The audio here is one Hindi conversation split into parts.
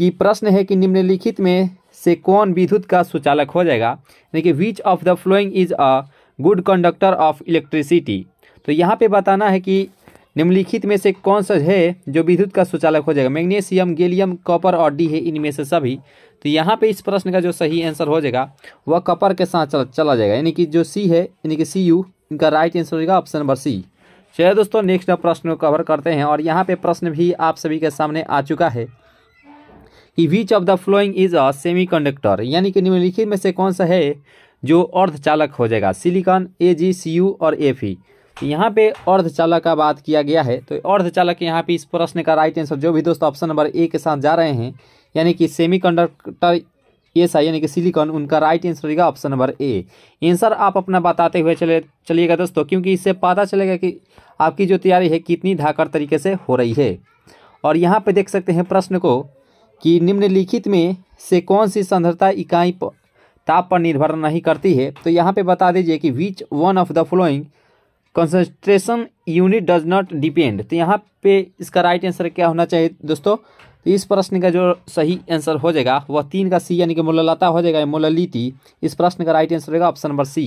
कि प्रश्न है कि निम्नलिखित में से कौन विद्युत का सुचालक हो जाएगा यानी कि which of the following is a good conductor of electricity तो यहाँ पे बताना है कि निम्नलिखित में से कौन सा है जो विद्युत का सुचालक हो जाएगा मैग्नीशियम गैलियम कॉपर और डी है इनमें से सभी तो यहाँ पे इस प्रश्न का जो सही आंसर हो जाएगा वह कॉपर के साथ चला, चला जाएगा यानी कि जो सी है यानी कि सी यू इनका राइट आंसर होगा ऑप्शन नंबर सी चलिए दोस्तों नेक्स्ट प्रश्न को कवर करते हैं और यहाँ पे प्रश्न भी आप सभी के सामने आ चुका है कि which of the following is a semiconductor यानी कि निम्नलिखित में से कौन सा है जो अर्धचालक हो जाएगा silicon A ji C you और ए फी तो यहाँ पे अर्धचालक का बात किया गया है तो अर्धचालक यहाँ पे इस प्रश्न का राइट आंसर जो भी दोस्तों ऑप्शन नंबर ए के साथ जा रहे हैं यानी कि सेमी कंडक्टर एस यानी कि सिलिकॉन उनका राइट आंसर रहेगा ऑप्शन नंबर ए आंसर आप अपना बताते हुए चले चलिएगा दोस्तों क्योंकि इससे पता चलेगा कि आपकी जो तैयारी है कितनी धाकर तरीके से हो रही है और यहाँ पे देख सकते हैं प्रश्न को कि निम्नलिखित में से कौन सी संधरता इकाई पर ताप पर निर्भर नहीं करती है तो यहाँ पे बता दीजिए कि which one of the following concentration unit does not depend तो यहाँ पे इसका राइट आंसर क्या होना चाहिए दोस्तों तो इस प्रश्न का जो सही आंसर हो जाएगा वह तीन का सी यानी कि मोललता हो जाएगा मोललिति इस प्रश्न का राइट आंसर होगा ऑप्शन नंबर सी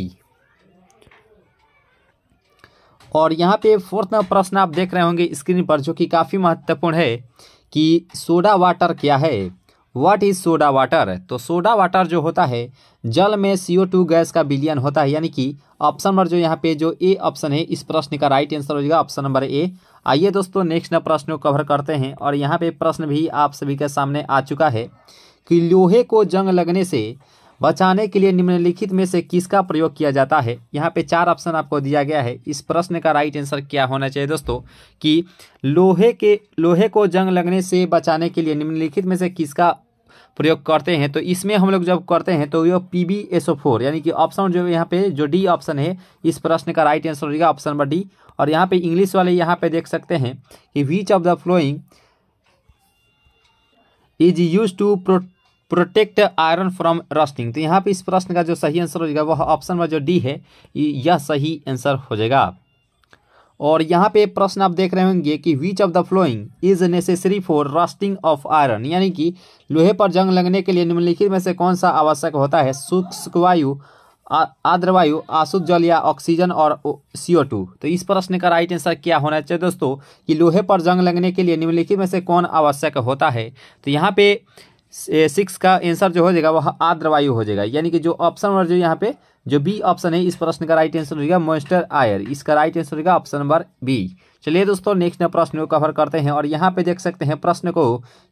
और यहाँ पे फोर्थ प्रश्न आप देख रहे होंगे स्क्रीन पर जो कि काफ़ी महत्वपूर्ण है कि सोडा वाटर क्या है व्हाट इज़ सोडा वाटर तो सोडा वाटर जो होता है जल में सीओ टू गैस का विलियन होता है यानी कि ऑप्शन नंबर जो यहाँ पे जो ए ऑप्शन है इस प्रश्न का राइट आंसर हो जाएगा ऑप्शन नंबर ए आइए दोस्तों नेक्स्ट प्रश्न को कवर करते हैं और यहाँ पे प्रश्न भी आप सभी के सामने आ चुका है कि लोहे को जंग लगने से बचाने के लिए निम्नलिखित में से किसका प्रयोग किया जाता है यहाँ पे चार ऑप्शन आपको दिया गया है इस प्रश्न का राइट आंसर क्या होना चाहिए दोस्तों कि लोहे के लोहे को जंग लगने से बचाने के लिए निम्नलिखित में से किसका प्रयोग करते हैं तो इसमें हम लोग जब करते हैं तो ये P B S O four यानी कि ऑप्शन जो यहाँ पे जो डी ऑप्शन है इस प्रश्न का राइट आंसर होगा ऑप्शन नंबर डी और यहाँ पे इंग्लिश वाले यहाँ पे देख सकते हैं कि which of the following is use to pro protect iron from rusting तो यहाँ पे इस प्रश्न का जो सही आंसर हो जाएगा वह ऑप्शन में जो डी है यह सही आंसर हो जाएगा और यहाँ पे प्रश्न आप देख रहे होंगे कि which of the following is necessary for rusting of iron यानी कि लोहे पर जंग लगने के लिए निम्नलिखित में से कौन सा आवश्यक होता है शुष्क वायु आर्द्र आसुद जल या ऑक्सीजन और सीओ टू तो इस प्रश्न का राइट आंसर क्या होना चाहिए दोस्तों कि लोहे पर जंग लगने के लिए निम्नलिखित में से कौन आवश्यक होता है तो यहाँ पे सिक्स का आंसर जो हो जाएगा वह आद्रवायु हो जाएगा यानी कि जो ऑप्शन नंबर जो यहाँ पे जो बी ऑप्शन है इस प्रश्न का राइट आंसर हो जाएगा आयर इसका राइट आंसर होगा ऑप्शन नंबर बी चलिए दोस्तों नेक्स्ट प्रश्न को कवर करते हैं और यहाँ पे देख सकते हैं प्रश्न को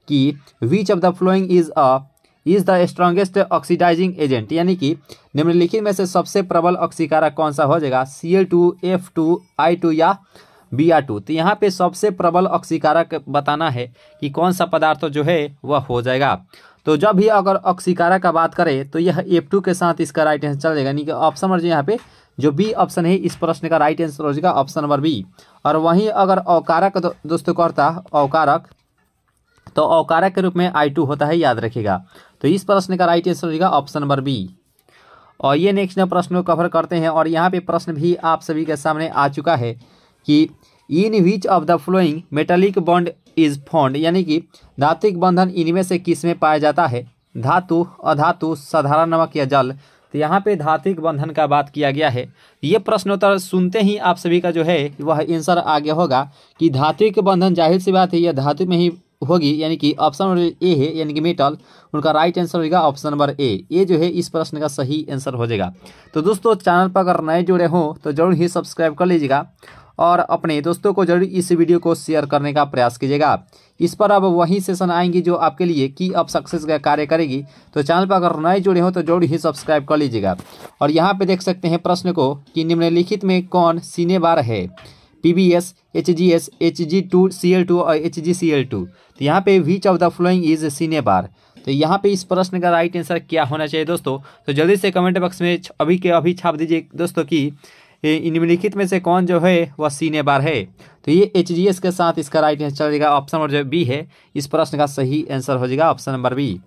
कि which of the following is a is the strongest oxidising agent यानी कि निम्नलिखित में से सबसे प्रबल ऑक्सीकारक कौन सा हो जाएगा C L two F two I two या बी आर टू तो यहाँ पे सबसे प्रबल ऑक्सीकारक बताना है कि कौन सा पदार्थ जो है वह हो जाएगा तो जब भी अगर ऑक्सीकारक का बात करें तो यह एफ टू के साथ इसका राइट आंसर चल जाएगा यानी कि ऑप्शन नंबर जो यहाँ पे जो बी ऑप्शन है इस प्रश्न का राइट आंसर हो जाएगा ऑप्शन नंबर बी और वहीं अगर अवकारक दोस्तों करता अवकारक तो अवकारक के रूप में आई टू होता है याद रखेगा तो इस प्रश्न का राइट आंसर हो जाएगा ऑप्शन नंबर बी और ये नेक्स्ट प्रश्न को कवर करते हैं और यहाँ पे प्रश्न भी आप सभी के सामने आ चुका है कि in which of the following metallic bond is found यानी कि धात्विक बंधन इनमें से किस में पाया जाता है धातु अधातु साधारण नमक या जल तो यहाँ पे धात्विक बंधन का बात किया गया है ये प्रश्नोत्तर सुनते ही आप सभी का जो है वह आंसर आगे होगा कि धात्विक बंधन जाहिर सी बात है यह धातु में ही होगी यानी कि ऑप्शन नंबर ए है यानी कि मेटल उनका राइट आंसर होगा ऑप्शन नंबर ए ये जो है इस प्रश्न का सही आंसर हो जाएगा तो दोस्तों चैनल पर अगर नए जुड़े हों तो जरूर ही सब्सक्राइब कर लीजिएगा और अपने दोस्तों को जरूर इस वीडियो को शेयर करने का प्रयास कीजिएगा इस पर अब वही सेशन आएंगी जो आपके लिए की अब सक्सेस का कार्य करेगी तो चैनल पर अगर नए जुड़े हो तो जरूर ही सब्सक्राइब कर लीजिएगा और यहाँ पे देख सकते हैं प्रश्न को कि निम्नलिखित में कौन सीने बार है P B S H G S H G two C L two और H G C L two तो यहाँ पे which of the following is cinnabar तो यहाँ पे इस प्रश्न का राइट आंसर क्या होना चाहिए दोस्तों तो जल्दी से कमेंट बॉक्स में अभी के अभी छाप दीजिए दोस्तों की निम्नलिखित में से कौन जो है वह सीनेबार है तो ये एच के साथ इसका राइट आंसर चलेगा ऑप्शन नंबर जो बी है इस प्रश्न का सही आंसर हो जाएगा ऑप्शन नंबर बी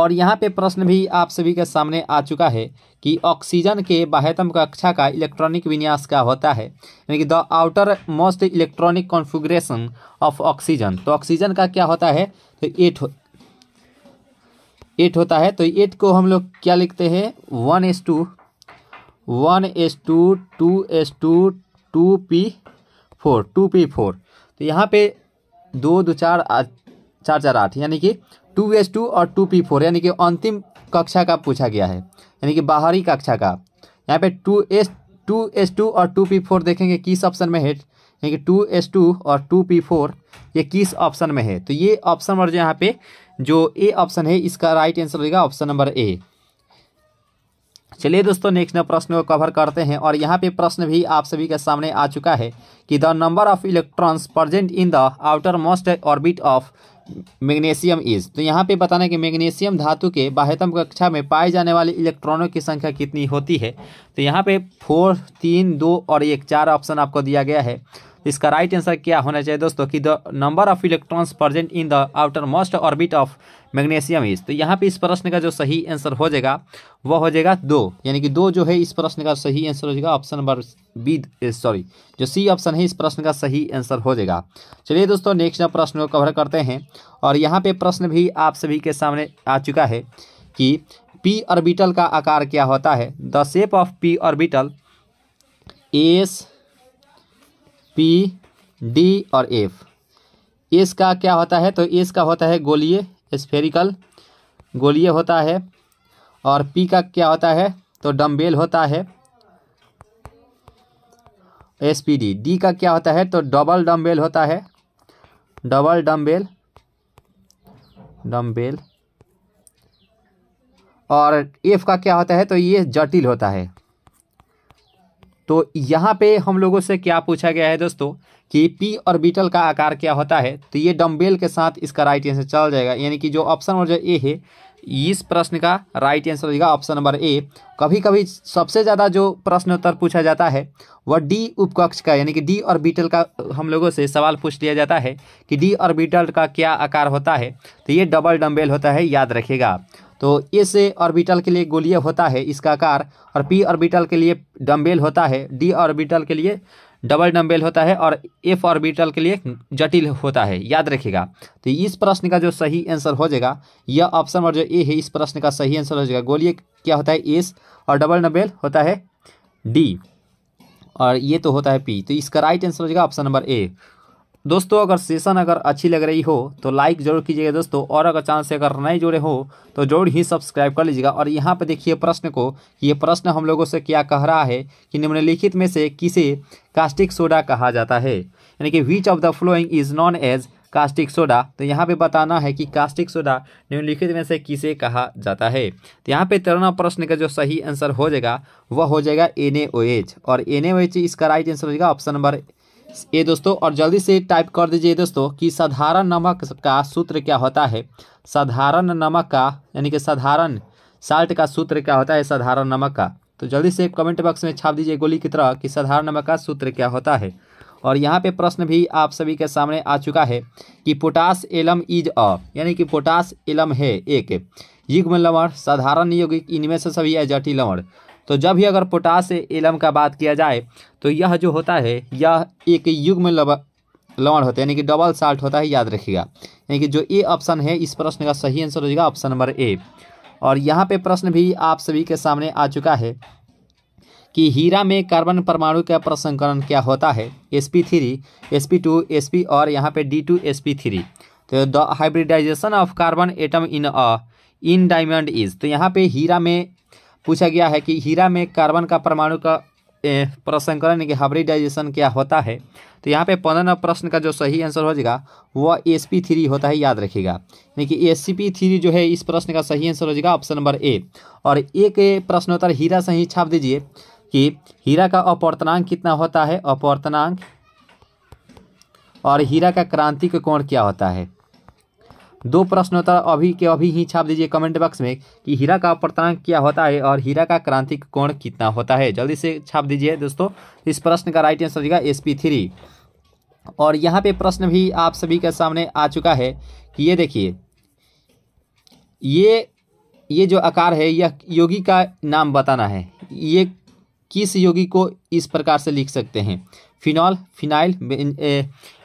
और यहाँ पे प्रश्न भी आप सभी के सामने आ चुका है कि ऑक्सीजन के बाह्यतम कक्षा का इलेक्ट्रॉनिक विन्यास क्या होता है यानी कि the outermost electronic configuration of oxygen तो ऑक्सीजन का क्या होता है तो एट हो, एट होता है तो एट को हम लोग क्या लिखते हैं one S two one S two two S two two P four two P four तो यहाँ पे दो दो चार चार चार आठ यानी कि टू एस टू और टू पी फोर यानी कि अंतिम कक्षा का पूछा गया है यानी कि बाहरी कक्षा का यहाँ पे two S two S two और टू पी फोर देखेंगे किस ऑप्शन में है यानी कि टू एस टू और टू पी फोर ये किस ऑप्शन में है तो ये ऑप्शन नंबर जो यहाँ पे जो ए ऑप्शन है इसका राइट आंसर होगा ऑप्शन नंबर ए चलिए दोस्तों नेक्स्ट प्रश्न को कवर करते हैं और यहाँ पे प्रश्न भी आप सभी के सामने आ चुका है कि the number of electrons present in the outermost orbit of magnesium is तो यहाँ पे बताना कि मैग्नीशियम धातु के बाह्यतम कक्षा में पाए जाने वाले इलेक्ट्रॉनों की संख्या कितनी होती है तो यहाँ पे फोर तीन दो और एक चार ऑप्शन आपको दिया गया है इसका राइट आंसर क्या होना चाहिए दोस्तों कि the number of electrons present in the outermost orbit of magnesium is तो यहाँ पे इस प्रश्न का जो सही आंसर हो जाएगा वह हो जाएगा दो यानी कि दो जो है इस प्रश्न का सही आंसर हो जाएगा ऑप्शन नंबर बी सॉरी जो सी ऑप्शन है इस प्रश्न का सही आंसर हो जाएगा चलिए दोस्तों नेक्स्ट प्रश्न को कवर करते हैं और यहाँ पे प्रश्न भी आप सभी के सामने आ चुका है कि पी ऑर्बिटल का आकार क्या होता है the shape of P orbital S P D और एफ एस का क्या होता है तो एस का होता है गोलीय स्फेरिकल गोलीय होता है और पी का क्या होता है तो डम्बेल होता है एस पी डी डी का क्या होता है तो डबल डम्बेल होता है डबल डम्बेल डम्बेल और एफ का क्या होता है तो ये जटिल होता है तो यहाँ पे हम लोगों से क्या पूछा गया है दोस्तों कि पी ऑर्बिटल का आकार क्या होता है तो ये डम्बेल के साथ इसका राइट आंसर चल जाएगा यानी कि जो ऑप्शन नंबर ए है इस प्रश्न का राइट आंसर होगा ऑप्शन नंबर ए कभी कभी सबसे ज़्यादा जो प्रश्न उत्तर पूछा जाता है वह डी उपकक्ष का यानी कि डी ऑर्बिटल का हम लोगों से सवाल पूछ लिया जाता है कि डी ऑर्बिटल का क्या आकार होता है तो ये डबल डम्बेल होता है याद आप तो एस ऑर्बिटल के लिए गोलिय होता है इसका आकार और पी ऑर्बिटल के लिए डम्बेल होता है डी ऑर्बिटल के लिए डबल डम्बेल होता है और एफ ऑर्बिटल के लिए जटिल होता है याद रखिएगा तो इस प्रश्न का जो सही आंसर हो जाएगा यह ऑप्शन नंबर जो ए है इस प्रश्न का सही आंसर हो जाएगा गोलिय क्या होता है एस और डबल डम्बेल होता है डी और ये तो होता है पी तो इसका राइट आंसर हो जाएगा ऑप्शन नंबर ए दोस्तों अगर सेशन अगर अच्छी लग रही हो तो लाइक जरूर कीजिएगा दोस्तों और अगर चैनल से अगर नए जुड़े हो तो जरूर ही सब्सक्राइब कर लीजिएगा और यहाँ पर देखिए प्रश्न को कि ये प्रश्न हम लोगों से क्या कह रहा है कि निम्नलिखित में से किसे कास्टिक सोडा कहा जाता है यानी कि which of the following is known as caustic soda तो यहाँ पे बताना है कि कास्टिक सोडा निम्नलिखित में से किसे कहा जाता है तो यहाँ पे तेरहवा प्रश्न का जो सही आंसर हो जाएगा वह हो जाएगा एन और एन इसका राइट आंसर हो जाएगा ऑप्शन नंबर ये दोस्तों और जल्दी से टाइप कर दीजिए दोस्तों कि साधारण नमक का सूत्र क्या होता है साधारण नमक का यानी कि साधारण साल्ट का सूत्र क्या होता है साधारण नमक का तो जल्दी से कमेंट बॉक्स में छाप दीजिए गोली की तरह कि साधारण नमक का सूत्र क्या होता है और यहाँ पे प्रश्न भी आप सभी के सामने आ चुका है कि पोटास एलम इज अ यानी कि पोटास एलम है एक युग्म लवण साधारण यौगिक इनमें से सभी है जटिल लवण तो जब भी अगर पोटास एलम का बात किया जाए तो यह जो होता है यह एक युग में लवण होता है यानी कि डबल साल्ट होता है याद रखिएगा यानी कि जो ए ऑप्शन है इस प्रश्न का सही आंसर हो जाएगा ऑप्शन नंबर ए और यहाँ पे प्रश्न भी आप सभी के सामने आ चुका है कि हीरा में कार्बन परमाणु का प्रसंकरण क्या होता है S P three S P two S P और यहाँ पे D two S P three तो the hybridisation of carbon atom in a in diamond is तो यहाँ पे हीरा में पूछा गया है कि हीरा में कार्बन का परमाणु का प्रसंकरण यानी कि हाइब्रिडाइजेशन क्या होता है तो यहाँ पे पंद्रह नंबर प्रश्न का जो सही आंसर हो जाएगा वह एस पी थ्री होता है याद रखिएगा यानी कि एस सी पी थ्री जो है इस प्रश्न का सही आंसर हो जाएगा ऑप्शन नंबर ए और एक प्रश्न होता है हीरा सही छाप दीजिए कि हीरा का अपवर्तनांक कितना होता है अपवर्तनांक और हीरा का क्रांतिक कोण क्या होता है दो प्रश्नोत्तर अभी के अभी ही छाप दीजिए कमेंट बॉक्स में कि हीरा का अपवर्तनांक क्या होता है और हीरा का क्रांतिक कोण कितना होता है जल्दी से छाप दीजिए दोस्तों इस प्रश्न का राइट आंसर होगा एस पी थ्री और यहाँ पे प्रश्न भी आप सभी के सामने आ चुका है कि ये देखिए ये ये जो आकार है यह योगी का नाम बताना है ये किस योगी को इस प्रकार से लिख सकते हैं फिनॉल फिनाइल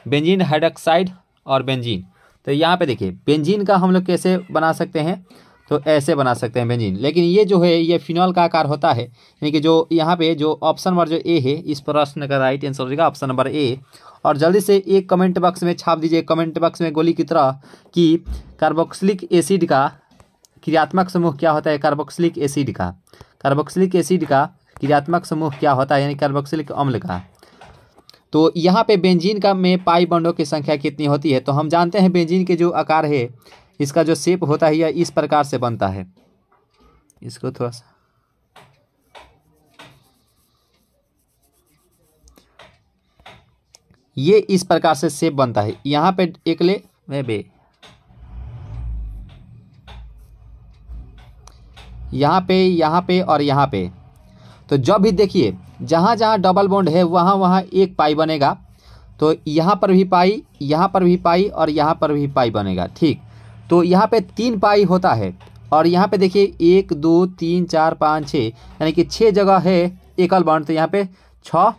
बेंजीन हाइड्रोक्साइड और बेंजीन तो यहाँ पे देखिए बेंजीन का हम लोग कैसे बना सकते हैं तो ऐसे बना सकते हैं बेंजीन लेकिन ये जो है ये फिनॉल का आकार होता है यानी कि जो यहाँ पे जो ऑप्शन नंबर जो ए है इस प्रश्न का राइट आंसर हो जाएगा ऑप्शन नंबर ए और जल्दी से एक कमेंट बॉक्स में छाप दीजिए कमेंट बॉक्स में गोली की तरह कि कार्बोक्सिलिक एसिड का क्रियात्मक समूह क्या होता है कार्बोक्सिलिक एसिड का कार्बोक्सिलिक एसिड का क्रियात्मक समूह क्या होता है यानी कार्बोक्सिलिक अम्ल का तो यहाँ पे बेंजीन का में पाई बंडों की संख्या कितनी होती है तो हम जानते हैं बेंजीन के जो आकार है इसका जो शेप होता है यह इस प्रकार से बनता है इसको थोड़ा सा ये इस प्रकार से शेप बनता है यहाँ पे एक ले वे बे यहाँ पे यहाँ पे और यहाँ पे तो जब भी देखिए जहाँ जहाँ डबल बॉन्ड है वहाँ वहाँ एक पाई बनेगा तो यहाँ पर भी पाई यहाँ पर भी पाई और यहाँ पर भी पाई बनेगा ठीक तो यहाँ पे तीन पाई होता है और यहाँ पे देखिए एक दो तीन चार पाँच छः यानी कि छः जगह है एकल बॉन्ड तो यहाँ पे छः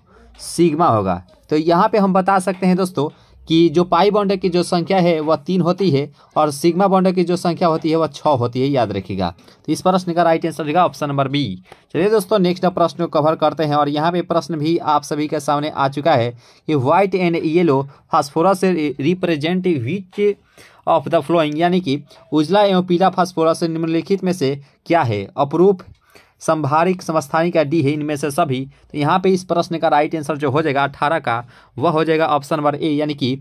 सिग्मा होगा तो यहाँ पे हम बता सकते हैं दोस्तों कि जो पाई बॉन्ड की जो संख्या है वह तीन होती है और सिग्मा बॉन्ड की जो संख्या होती है वह छः होती है याद रखिएगा तो इस प्रश्न का राइट आंसर रहेगा ऑप्शन नंबर बी चलिए दोस्तों नेक्स्ट प्रश्न को कवर करते हैं और यहाँ पे प्रश्न भी आप सभी के सामने आ चुका है कि white and yellow phosphorus represent which of the following यानी कि उजला एवं पीला फास्फोरस निम्नलिखित में से क्या है अपरूप संभारिक समस्थानी का डी है इनमें से सभी तो यहाँ पे इस प्रश्न का राइट आंसर जो हो जाएगा अठारह का वह हो जाएगा ऑप्शन नंबर ए यानी कि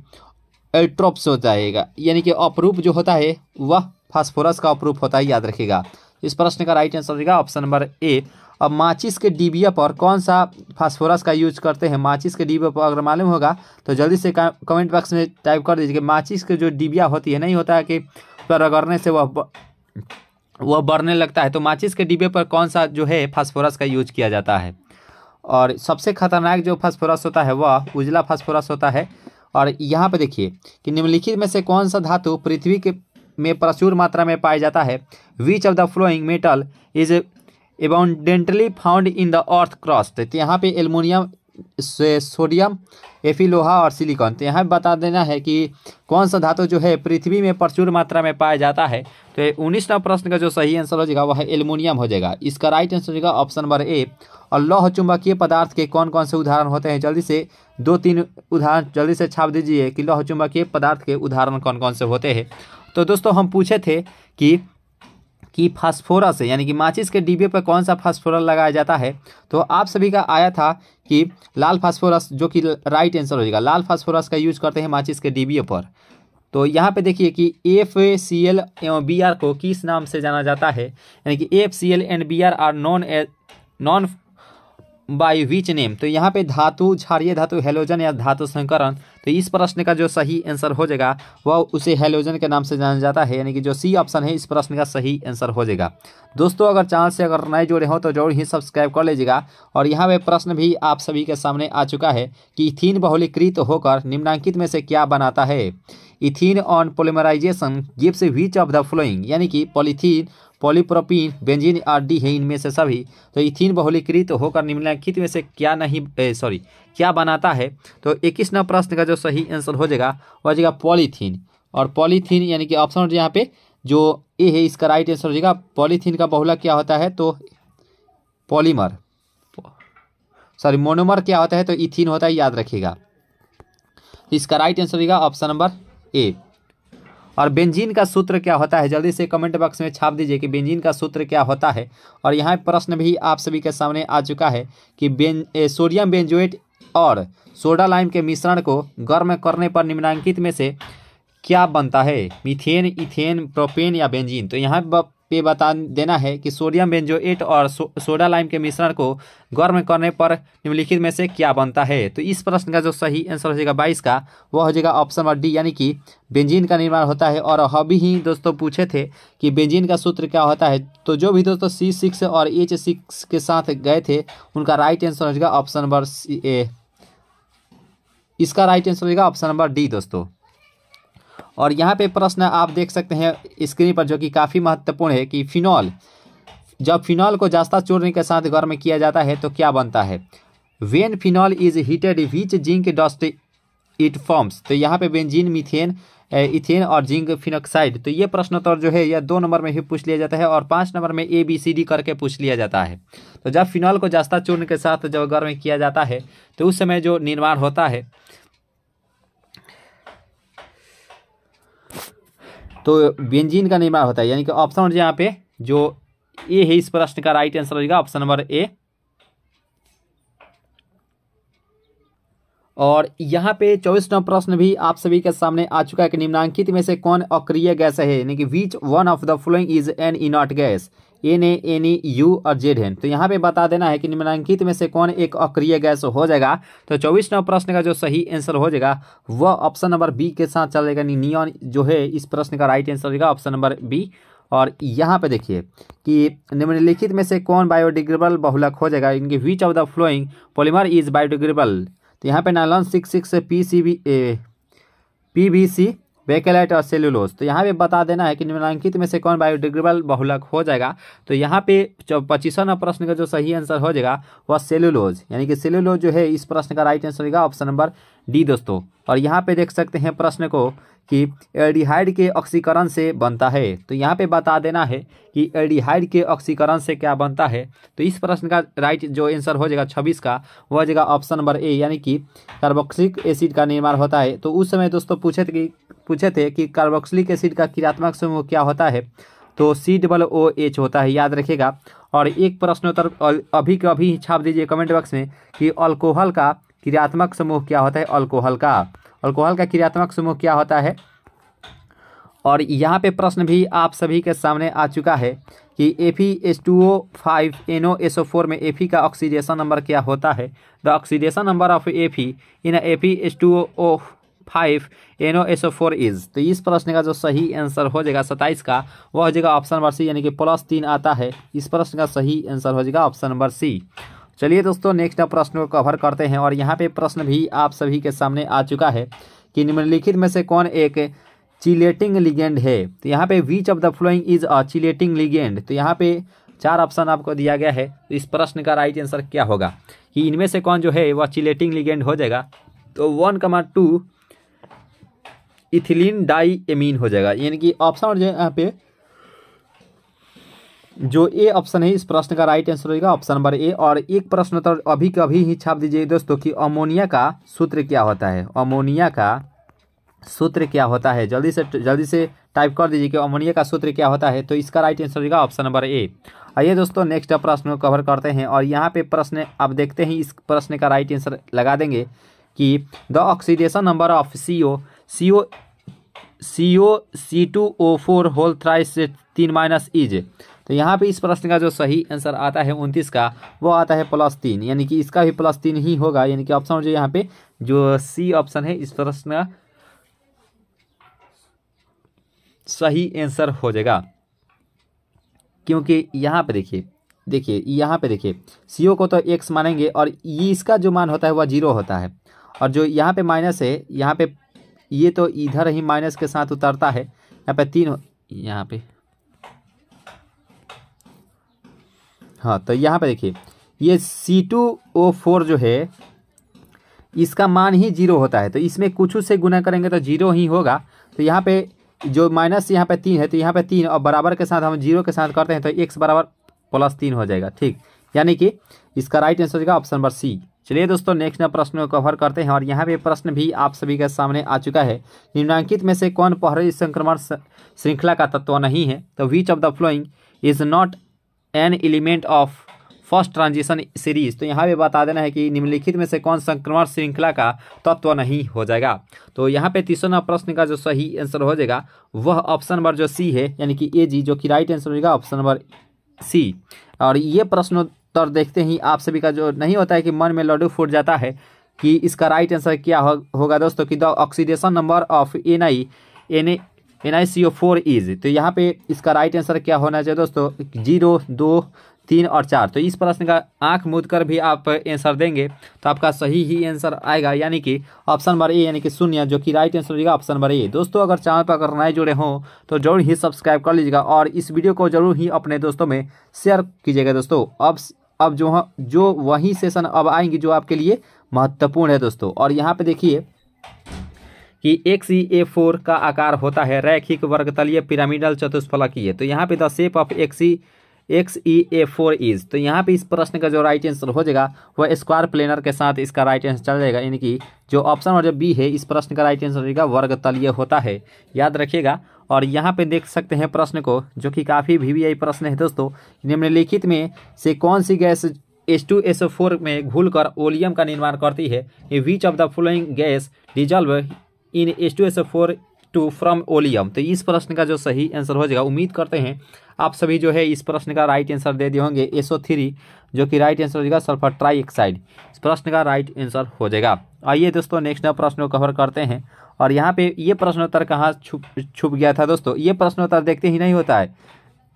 एट्रोप्स हो जाएगा यानी कि अपरूप जो होता है वह फास्फोरस का अपरूप होता है याद रखिएगा इस प्रश्न का राइट आंसर होगा ऑप्शन नंबर ए अब माचिस के डिबिया पर कौन सा फास्फोरस का यूज करते हैं माचिस के डिबिया पर अगर मालूम होगा तो जल्दी से कमेंट बॉक्स में टाइप कर दीजिए माचिस के जो डिबिया होती है नहीं होता है कि रगड़ने से वह वह बढ़ने लगता है तो माचिस के डिब्बे पर कौन सा जो है फास्फोरस का यूज किया जाता है और सबसे खतरनाक जो फास्फोरस होता है वह उजला फास्फोरस होता है और यहाँ पर देखिए कि निम्नलिखित में से कौन सा धातु पृथ्वी के में प्रचुर मात्रा में पाया जाता है which of the following metal is abundantly found in the earth crust तो यहाँ पे एलमोनियम सोडियम एफी लोहा और सिलिकॉन तो यहाँ बता देना है कि कौन सा धातु जो है पृथ्वी में प्रचुर मात्रा में पाया जाता है तो उन्नीसवा प्रश्न का जो सही आंसर हो जाएगा वह एल्युमिनियम हो जाएगा इसका राइट आंसर हो जाएगा ऑप्शन नंबर ए और लौह चुंबकीय पदार्थ के कौन कौन से उदाहरण होते हैं जल्दी से दो तीन उदाहरण जल्दी से छाप दीजिए कि लौह चुंबकीय पदार्थ के उदाहरण कौन कौन से होते हैं तो दोस्तों हम पूछे थे कि कि फास्फोरस यानी कि माचिस के डिब्बे पर कौन सा फास्फोरस लगाया जाता है तो आप सभी का आया था कि लाल फास्फोरस जो कि राइट आंसर हो जाएगा लाल फास्फोरस का यूज करते हैं माचिस के डिब्बे पर तो यहाँ पे देखिए कि एफ सी एल एवं बी आर को किस नाम से जाना जाता है यानी कि F C L and B R are known as known by which name तो यहाँ पे धातु क्षारीय धातु हेलोजन या धातु संकरण तो इस प्रश्न का जो सही आंसर हो जाएगा वह उसे हेलोजन के नाम से जाना जाता है यानी कि जो सी ऑप्शन है इस प्रश्न का सही आंसर हो जाएगा दोस्तों अगर चैनल से अगर नए जुड़े हों तो जरूर ही सब्सक्राइब कर लीजिएगा और यहाँ पे प्रश्न भी आप सभी के सामने आ चुका है कि इथिन बहुलीकृत होकर निम्नांकित में से क्या बनाता है ethene on polymerisation gives which of the following यानी कि पॉलीथीन पॉलीप्रोपीन बेंजीन और डी है इनमें से सभी तो इथिन बहुलीकृत होकर निम्नलिखित में से क्या नहीं सॉरी क्या बनाता है तो इक्कीस नंबर प्रश्न का जो सही आंसर हो जाएगा वह जाएगा पॉलीथीन और पॉलीथीन यानी कि ऑप्शन यहाँ पे जो ए है इसका राइट आंसर हो जाएगा पॉलीथीन का बहुला क्या होता है तो पॉलीमर सॉरी मोनोमर क्या होता है तो इथिन होता है याद रखिएगा तो इसका राइट आंसर होगा ऑप्शन नंबर ए और बेंजीन का सूत्र क्या होता है जल्दी से कमेंट बॉक्स में छाप दीजिए कि बेंजीन का सूत्र क्या होता है और यहाँ प्रश्न भी आप सभी के सामने आ चुका है कि बेन सोडियम बेंजुएट और सोडा लाइम के मिश्रण को गर्म करने पर निम्नांकित में से क्या बनता है मीथेन इथेन प्रोपेन या बेंजीन तो यहाँ पे बता देना है कि सोडियम बेंजोएट और सो, सोडा लाइम के मिश्रण को गर्म करने पर निम्नलिखित में से क्या बनता है तो इस प्रश्न का जो सही आंसर हो जाएगा बाईस का वह हो जाएगा ऑप्शन नंबर डी यानी कि बेंजीन का निर्माण होता है और अभी ही दोस्तों पूछे थे कि बेंजीन का सूत्र क्या होता है तो जो भी दोस्तों सी सिक्स और एच सिक्स के साथ गए थे उनका राइट आंसर हो जाएगा ऑप्शन नंबर ए इसका राइट आंसर हो जाएगा ऑप्शन नंबर डी दोस्तों और यहाँ पे प्रश्न आप देख सकते हैं स्क्रीन पर जो कि काफ़ी महत्वपूर्ण है कि फिनॉल जब फिनॉल को जास्ता चूर्ण के साथ गर्म किया जाता है तो क्या बनता है when phenol is heated with zinc dust it forms तो यहाँ पे बेंजीन मिथेन इथेन और जिंक फिनोक्साइड तो ये प्रश्नोत्तर जो है यह दो नंबर में ही पूछ लिया जाता है और पाँच नंबर में ए बी सी डी करके पूछ लिया जाता है तो जब फिनॉल को जास्ता चूर्ण के साथ जब गर्म किया जाता है तो उस समय जो निर्माण होता है तो बेंजीन का निर्माण होता है यानी कि ऑप्शन नंबर यहाँ पे जो ए है इस प्रश्न का राइट आंसर होगा ऑप्शन नंबर ए और यहाँ पे चौबीस नंबर प्रश्न भी आप सभी के सामने आ चुका है कि निम्नांकित में से कौन अक्रिय गैस है यानी कि which one of the following is an inert gas N A N E U और जेड एन तो यहाँ पे बता देना है कि निम्नांकित में से कौन एक अक्रिय गैस हो जाएगा तो चौबीस नंबर प्रश्न का जो सही आंसर हो जाएगा वह ऑप्शन नंबर बी के साथ चल जाएगा नियॉन जो है इस प्रश्न का राइट आंसर होगा ऑप्शन नंबर बी और यहाँ पे देखिए कि निम्नलिखित में से कौन बायोडिग्रेबल बहुलक हो जाएगा इनकी which of the following polymer is biodegradable तो यहाँ पे nylon six six P C B A P B C bakelite और सेल्युलोज तो यहाँ पे बता देना है कि निम्नलिखित में से कौन बायोडिग्रेबल बहुलक हो जाएगा तो यहाँ पे पच्चीसवा नंबर प्रश्न का जो सही आंसर हो जाएगा वह सेलुलोज यानी कि सेलुलोज जो है इस प्रश्न का राइट आंसर होगा ऑप्शन नंबर डी दोस्तों और यहाँ पे देख सकते हैं प्रश्न को कि एल्डिहाइड के ऑक्सीकरण से बनता है तो यहाँ पे बता देना है कि एल्डिहाइड के ऑक्सीकरण से क्या बनता है तो इस प्रश्न का राइट जो आंसर हो जाएगा छब्बीस का वह जाएगा ऑप्शन नंबर ए यानी कि कार्बोक्सिलिक एसिड का निर्माण होता है तो उस समय दोस्तों पूछे थे कि पूछे थे कि कार्बोक्सिलिक एसिड का क्रियात्मक समूह क्या होता है तो सी डबल ओ एच होता है याद रखेगा और एक प्रश्नोत्तर अभी के अभी छाप दीजिए कमेंट बॉक्स में कि अल्कोहल का क्रियात्मक समूह क्या होता है अल्कोहल का अल्कोहल का क्रियात्मक समूह क्या होता है और यहाँ पे प्रश्न भी आप सभी के सामने आ चुका है कि P S two O five N O S O four में पी का ऑक्सीडेशन नंबर क्या होता है the oxidation number of F in P S two O five N O S O four is तो इस प्रश्न का जो सही आंसर हो जाएगा सत्ताईस का वह हो जाएगा ऑप्शन नंबर सी यानी कि प्लस तीन आता है इस प्रश्न का सही आंसर हो जाएगा ऑप्शन नंबर सी चलिए दोस्तों नेक्स्ट प्रश्न को कवर करते हैं और यहाँ पे प्रश्न भी आप सभी के सामने आ चुका है कि निम्नलिखित में से कौन एक चिलेटिंग लिगेंड है तो यहाँ पे which of the following is a chelating ligand तो यहाँ पे चार ऑप्शन आपको दिया गया है तो इस प्रश्न का राइट आंसर क्या होगा कि इनमें से कौन जो है वह चिलेटिंग लिगेंड हो जाएगा तो one comma to ethylene die amine हो जाएगा यानी कि ऑप्शन जो है यहाँ पे जो ए ऑप्शन है इस प्रश्न का राइट आंसर होगा ऑप्शन नंबर ए और एक प्रश्न तो अभी अभी ही छाप दीजिए दोस्तों कि अमोनिया का सूत्र क्या होता है अमोनिया का सूत्र क्या होता है जल्दी से जल्दी से टाइप कर दीजिए कि अमोनिया का सूत्र क्या होता है तो इसका राइट आंसर होगा ऑप्शन नंबर ए आइए दोस्तों नेक्स्ट प्रश्न को कवर करते हैं और यहाँ पे प्रश्न आप देखते हैं इस प्रश्न का राइट आंसर लगा देंगे कि the oxidation number of C O C O C O C two O four whole thrice तीन माइनस इज तो यहाँ पे इस प्रश्न का जो सही आंसर आता है उनतीस का वो आता है प्लस तीन यानी कि इसका भी प्लस तीन ही होगा यानी कि ऑप्शन जो यहाँ पे जो सी ऑप्शन है इस प्रश्न का सही आंसर हो जाएगा क्योंकि यहाँ पे देखिए देखिए यहाँ पे देखिए सी को तो एक्स मानेंगे और ये e इसका जो मान होता है वह जीरो होता है और जो यहाँ पे माइनस है यहाँ पे ये e तो इधर ही माइनस के साथ उतरता है यहाँ पे तीन यहाँ पे हाँ तो यहाँ पर देखिए ये सी टू ओ फोर जो है इसका मान ही जीरो होता है तो इसमें कुछ से गुना करेंगे तो जीरो ही होगा तो यहाँ पे जो माइनस यहाँ पे तीन है तो यहाँ पे तीन और बराबर के साथ हम जीरो के साथ करते हैं तो एक्स बराबर प्लस तीन हो जाएगा ठीक यानी कि इसका राइट आंसर हो जाएगा ऑप्शन नंबर सी चलिए दोस्तों नेक्स्ट प्रश्न को कवर करते हैं और यहाँ पे प्रश्न भी आप सभी के सामने आ चुका है निम्नांकित में से कौन पहरे संक्रमण श्रृंखला का तत्व नहीं है तो which of the following is not an element of first transition series तो यहाँ पे बता देना है कि निम्नलिखित में से कौन संक्रमण श्रृंखला का तत्व नहीं हो जाएगा तो यहाँ पे तीसरा नंबर प्रश्न का जो सही आंसर हो जाएगा वह ऑप्शन नंबर जो सी है यानी कि ए जी जो कि राइट आंसर होगा ऑप्शन नंबर सी और ये प्रश्नोत्तर देखते ही आप सभी का जो नहीं होता है कि मन में लड्डू फूट जाता है कि इसका राइट आंसर क्या हो, होगा दोस्तों कि the oxidation number of N I N A N I C O four is तो यहाँ पे इसका राइट आंसर क्या होना चाहिए दोस्तों जीरो दो तीन और चार तो इस प्रश्न का आंख मूद कर भी आप आंसर देंगे तो आपका सही ही आंसर आएगा यानी कि ऑप्शन नंबर ए यानी कि शून्य जो कि राइट आंसर होगा ऑप्शन नंबर ए दोस्तों अगर चैनल पर अगर नए जुड़े हों तो जरूर ही सब्सक्राइब कर लीजिएगा और इस वीडियो को जरूर ही अपने दोस्तों में शेयर कीजिएगा दोस्तों अब अब जो जो वही सेशन अब आएंगे जो आपके लिए महत्वपूर्ण है दोस्तों और यहाँ पर देखिए कि एक सी ए फोर का आकार होता है रैखिक वर्गतलीय पिरामिडल चतुष्फलकीय तो यहाँ पे द शेप ऑफ एक C X E A four is तो यहाँ पे इस प्रश्न का जो राइट आंसर हो जाएगा वह स्क्वायर प्लेनर के साथ इसका राइट आंसर चल जाएगा यानी कि जो ऑप्शन और जो बी है इस प्रश्न का राइट आंसर रहेगा वर्ग तलीय होता है याद रखिएगा और यहाँ पे देख सकते हैं प्रश्न को जो कि काफ़ी भी, वी प्रश्न है दोस्तों निम्नलिखित में से कौन सी gas S two S four में घुलकर ओलियम का निर्माण करती है which of the following gas dissolve in S two S four to from oleum तो इस प्रश्न का जो सही आंसर हो जाएगा उम्मीद करते हैं आप सभी जो है इस प्रश्न का राइट आंसर दे दिए होंगे एसओ थ्री जो कि राइट आंसर हो जाएगा सल्फर ट्राई एक्साइड इस प्रश्न का राइट आंसर हो जाएगा आइए दोस्तों नेक्स्ट प्रश्न को कवर करते हैं और यहाँ पे ये प्रश्नोत्तर कहाँ छुप छुप गया था दोस्तों ये प्रश्नोत्तर देखते ही नहीं होता है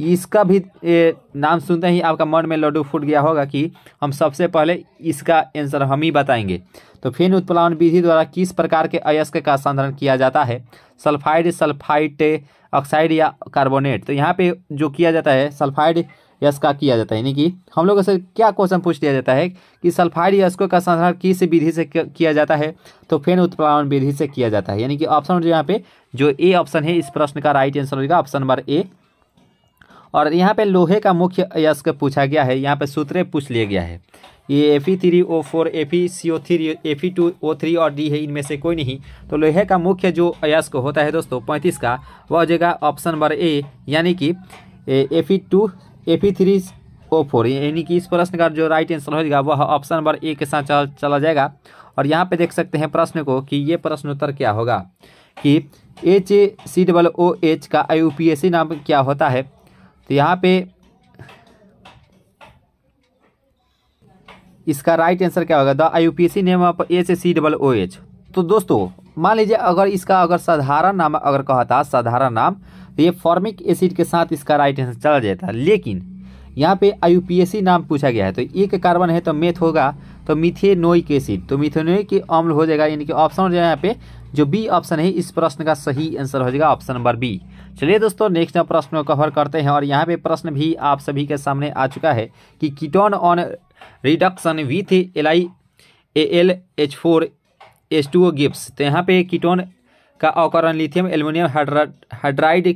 इसका भी ए, नाम सुनते ही आपका मन में लड्डू फूट गया होगा कि हम सबसे पहले इसका आंसर हम ही बताएंगे तो फिन उत्प्लावन विधि द्वारा किस प्रकार के अयस्क का संधारण किया जाता है सल्फाइड सल्फाइट ऑक्साइड या कार्बोनेट तो यहाँ पे जो किया जाता है सल्फाइड यश का किया जाता है यानी कि हम लोगों से क्या क्वेश्चन पूछ लिया जाता है कि सल्फाइड यशकों का संधारण किस विधि से किया जाता है तो फेन उत्प्लावन विधि से किया जाता है यानी कि ऑप्शन जो यहाँ पे जो ए ऑप्शन है इस प्रश्न का राइट आंसर होगा ऑप्शन नंबर ए और यहाँ पे लोहे का मुख्य यश पूछा गया है यहाँ पे सूत्रे पूछ लिया गया है ये F E three O four F E C O three F E two O three और डी है इनमें से कोई नहीं तो लोहे का मुख्य जो अयस्क होता है दोस्तों पैंतीस का वह हो जाएगा ऑप्शन नंबर ए यानी कि F E two F E three O four यानी कि इस प्रश्न का जो राइट आंसर हो जाएगा वह ऑप्शन नंबर ए के साथ चल, चला जाएगा और यहाँ पे देख सकते हैं प्रश्न को कि ये प्रश्न उत्तर क्या होगा कि H A C double O H का I U P S C नाम क्या होता है तो यहाँ पे इसका राइट आंसर क्या होगा the I U P C name of H C double O H तो दोस्तों मान लीजिए अगर इसका अगर साधारण नाम अगर कहा था साधारण नाम तो ये फॉर्मिक एसिड के साथ इसका राइट आंसर चला जाता लेकिन यहाँ पे आई नाम पूछा गया है तो एक कार्बन है तो मेथ होगा तो मिथेनोइक एसिड तो मिथेनोइक अम्ल हो जाएगा यानी कि ऑप्शन हो जाएगा यहाँ पे जो बी ऑप्शन है इस प्रश्न का सही आंसर हो जाएगा ऑप्शन नंबर बी चलिए दोस्तों नेक्स्ट प्रश्न को कवर करते हैं और यहाँ पे प्रश्न भी आप सभी के सामने आ चुका है कि ketone on reduction with L I A L H four H two O gives तो यहाँ पे कीटोन का अवकरण लिथियम एल्यूमिनियम हाइड्राइड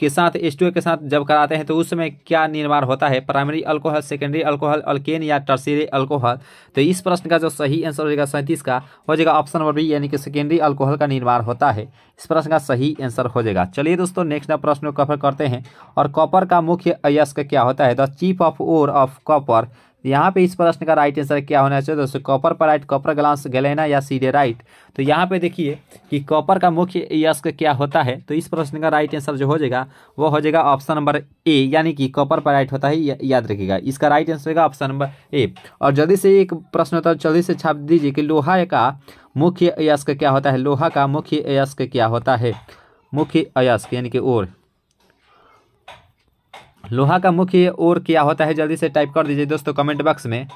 के साथ एस के साथ जब कराते हैं तो उस समय क्या निर्माण होता है primary alcohol secondary alcohol alkane या टर्सरी अल्कोहल तो इस प्रश्न का जो सही आंसर हो जाएगा सैंतीस का हो जाएगा ऑप्शन नंबर बी यानी कि सेकेंडरी अल्कोहल का निर्माण होता है इस प्रश्न का सही आंसर हो जाएगा चलिए दोस्तों नेक्स्ट प्रश्न कवर करते हैं और कॉपर का मुख्य अयस्क क्या होता है the chief of ore of copper यहाँ पे इस प्रश्न का राइट आंसर क्या होना चाहिए दोस्तों copper right copper glass galena या राइट तो यहाँ पे देखिए कि कॉपर का मुख्य यश्क क्या होता है तो इस प्रश्न का राइट आंसर जो हो जाएगा वो हो जाएगा ऑप्शन नंबर ए यानी कि कॉपर पर राइट होता है याद रखिएगा इसका राइट आंसर होगा ऑप्शन नंबर ए और जल्दी से एक प्रश्न होता है जल्दी से छाप दीजिए कि लोहा का मुख्य यश्क क्या होता है लोहा का मुख्य यश्क क्या होता है मुख्य अयस्क यानी कि ओर लोहा का मुख्य और क्या होता है जल्दी से टाइप कर दीजिए दोस्तों कमेंट बॉक्स में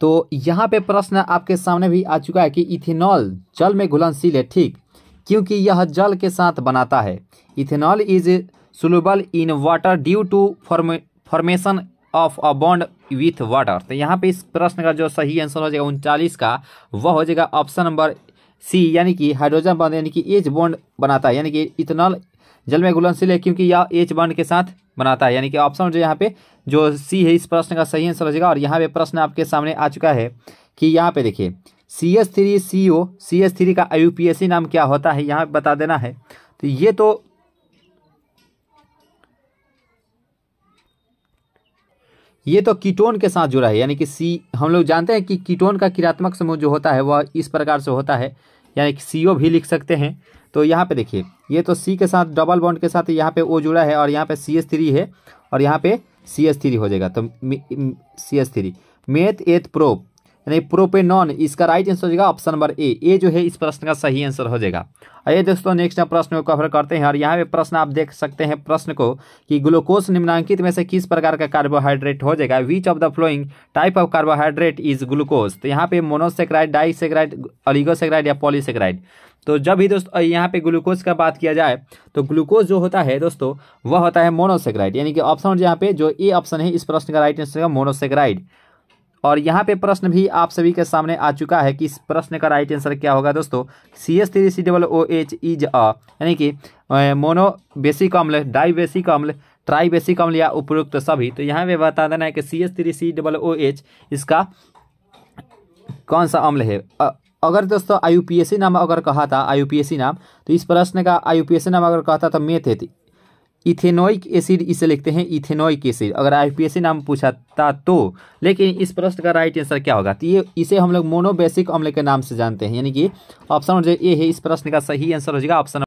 तो यहाँ पे प्रश्न आपके सामने भी आ चुका है कि इथेनॉल जल में घुलनशील है ठीक क्योंकि यह जल के साथ बनाता है ethanol is soluble in water due to formation of a bond with water तो यहाँ पे इस प्रश्न का जो सही आंसर हो जाएगा उनचालीस का वह हो जाएगा ऑप्शन नंबर सी यानी कि हाइड्रोजन बॉन्ड यानी कि एज बॉन्ड बनाता है यानी कि इथेनॉल जल में घुलनशील है क्योंकि यह एच बॉन्ड के साथ बनाता है यानी कि ऑप्शन जो यहाँ पे जो सी है इस प्रश्न का सही आंसर हो और यहाँ पे प्रश्न आपके सामने आ चुका है कि यहाँ पे देखिए C S three C O C S three का आई नाम क्या होता है यहाँ बता देना है तो ये तो ये तो कीटोन के साथ जुड़ा है यानी कि सी हम लोग जानते हैं कि कीटोन का क्रियात्मक समूह जो होता है वह इस प्रकार से होता है यानी कि सी ओ भी लिख सकते हैं तो यहाँ पे देखिए ये तो सी के साथ डबल बॉन्ड के साथ यहाँ पे ओ जुड़ा है और यहाँ पे सी एस थ्री है और यहाँ पे सी एस थ्री हो जाएगा तो C S three meth eth prop यानी प्रोपेनॉन इसका राइट आंसर हो जाएगा ऑप्शन नंबर ए ए जो है इस प्रश्न का सही आंसर हो जाएगा आइए दोस्तों नेक्स्ट प्रश्न को कवर करते हैं और यहाँ पे प्रश्न आप देख सकते हैं प्रश्न को कि ग्लूकोज निम्नांकित में से किस प्रकार का कार्बोहाइड्रेट हो जाएगा which of the following type of carbohydrate is glucose तो यहाँ पे मोनोसेक्राइड डाइसेक्राइड अलिगोसेक्राइड या पॉलीसेक्राइड तो जब भी दोस्तों यहाँ पे ग्लूकोज का बात किया जाए तो ग्लूकोज जो होता है दोस्तों वह होता है मोनोसेक्राइड यानी कि ऑप्शन यहाँ पे जो ए ऑप्शन है इस प्रश्न का राइट आंसर होगा मोनोसेक्राइड और यहाँ पे प्रश्न भी आप सभी के सामने आ चुका है कि इस प्रश्न का राइट आंसर क्या होगा दोस्तों C S three C double O H is a यानी कि मोनो बेसिक अम्ल डाई बेसिक अम्ल ट्राई बेसिक अम्ल या उपयुक्त सभी तो यहाँ पे बता देना है कि C S three C double O H इसका कौन सा अम्ल है आ, अगर दोस्तों आई नाम अगर कहा था आई नाम तो इस प्रश्न का आई नाम अगर कहा था तो मेथ इथेनोइक एसिड इसे लिखते हैं इथेनोइक एसिड अगर आईपीएससी नाम पूछा था तो लेकिन इस प्रश्न का राइट आंसर क्या होगा तो ये इसे हम लोग मोनोबेसिक अम्ल के नाम से जानते हैं यानी कि ऑप्शन जो ए है इस प्रश्न का सही आंसर हो जाएगा ऑप्शन